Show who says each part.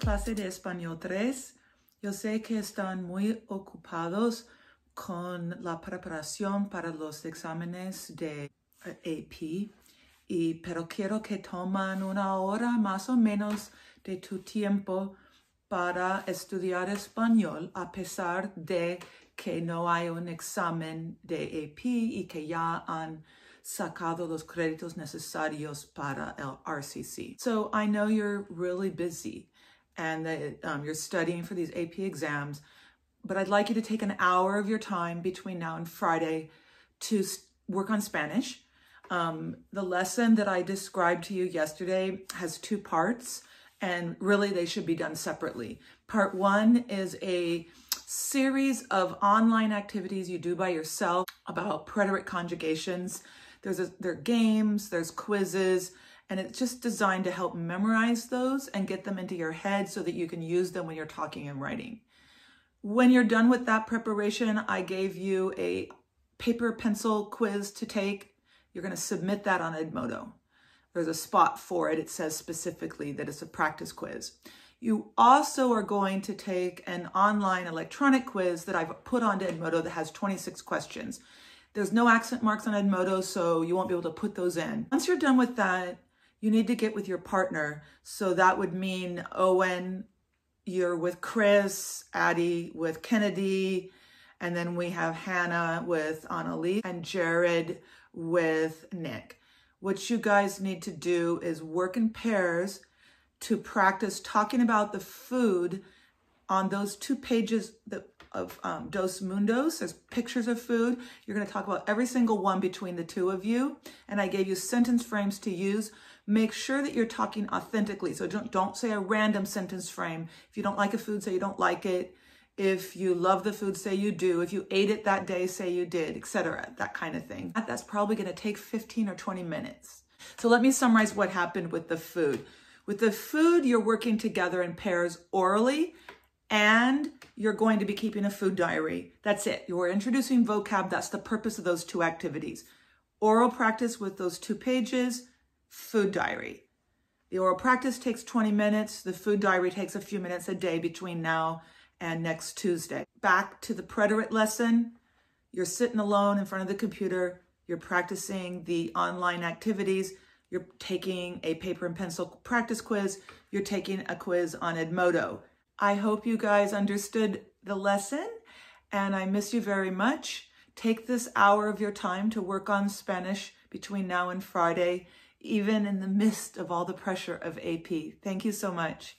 Speaker 1: clase de español 3. Yo sé que están muy ocupados con la preparación para los exámenes de eh, AP, y, pero quiero que toman una hora más o menos de tu tiempo para estudiar español a pesar de que no hay un examen de AP y que ya han sacado los créditos necesarios para el RCC. So I know you're really busy and that um, you're studying for these AP exams, but I'd like you to take an hour of your time between now and Friday to work on Spanish. Um, the lesson that I described to you yesterday has two parts, and really they should be done separately. Part one is a series of online activities you do by yourself about preterite conjugations. There's a, there are games, there's quizzes, and it's just designed to help memorize those and get them into your head so that you can use them when you're talking and writing. When you're done with that preparation, I gave you a paper pencil quiz to take. You're going to submit that on Edmodo. There's a spot for it. It says specifically that it's a practice quiz. You also are going to take an online electronic quiz that I've put onto Edmodo that has 26 questions. There's no accent marks on Edmodo, so you won't be able to put those in. Once you're done with that, you need to get with your partner. So that would mean Owen, you're with Chris, Addie with Kennedy, and then we have Hannah with Annalise and Jared with Nick. What you guys need to do is work in pairs to practice talking about the food on those two pages that of um, Dos Mundos. There's pictures of food. You're going to talk about every single one between the two of you. And I gave you sentence frames to use. Make sure that you're talking authentically. So don't, don't say a random sentence frame. If you don't like a food, say you don't like it. If you love the food, say you do. If you ate it that day, say you did, etc. That kind of thing. That's probably going to take 15 or 20 minutes. So let me summarize what happened with the food. With the food, you're working together in pairs orally and you're going to be keeping a food diary. That's it. You're introducing vocab. That's the purpose of those two activities. Oral practice with those two pages, food diary. The oral practice takes 20 minutes. The food diary takes a few minutes a day between now and next Tuesday. Back to the preterite lesson. You're sitting alone in front of the computer. You're practicing the online activities. You're taking a paper and pencil practice quiz. You're taking a quiz on Edmodo. I hope you guys understood the lesson and I miss you very much. Take this hour of your time to work on Spanish between now and Friday, even in the midst of all the pressure of AP. Thank you so much.